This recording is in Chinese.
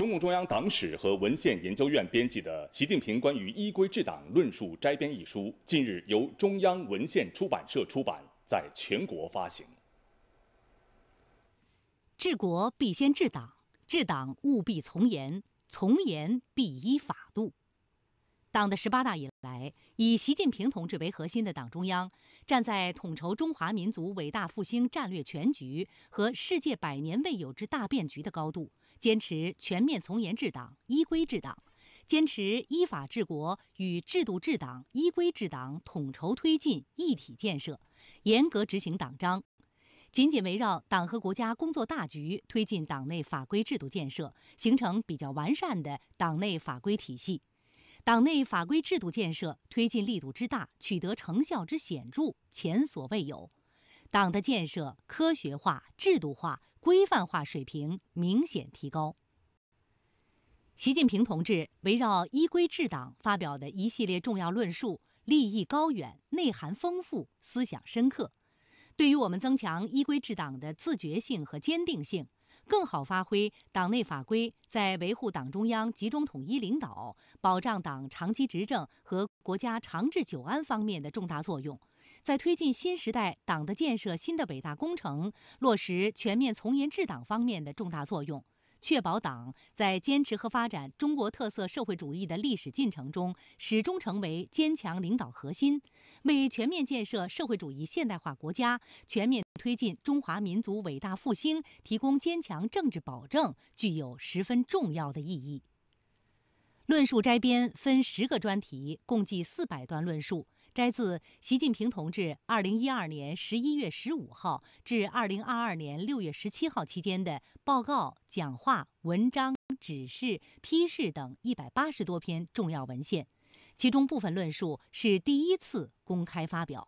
中共中央党史和文献研究院编辑的《习近平关于依规治党论述摘编》一书，近日由中央文献出版社出版，在全国发行。治国必先治党，治党务必从严，从严必依法度。党的十八大以来，以习近平同志为核心的党中央，站在统筹中华民族伟大复兴战略全局和世界百年未有之大变局的高度，坚持全面从严治党、依规治党，坚持依法治国与制度治党、依规治党统筹推进、一体建设，严格执行党章，紧紧围绕党和国家工作大局推进党内法规制度建设，形成比较完善的党内法规体系。党内法规制度建设推进力度之大，取得成效之显著，前所未有。党的建设科学化、制度化、规范化水平明显提高。习近平同志围绕依规治党发表的一系列重要论述，立意高远，内涵丰富，思想深刻，对于我们增强依规治党的自觉性和坚定性。更好发挥党内法规在维护党中央集中统一领导、保障党长期执政和国家长治久安方面的重大作用，在推进新时代党的建设新的伟大工程、落实全面从严治党方面的重大作用。确保党在坚持和发展中国特色社会主义的历史进程中始终成为坚强领导核心，为全面建设社会主义现代化国家、全面推进中华民族伟大复兴提供坚强政治保证，具有十分重要的意义。论述摘编分十个专题，共计四百段论述。摘自习近平同志二零一二年十一月十五号至二零二二年六月十七号期间的报告、讲话、文章、指示、批示等一百八十多篇重要文献，其中部分论述是第一次公开发表。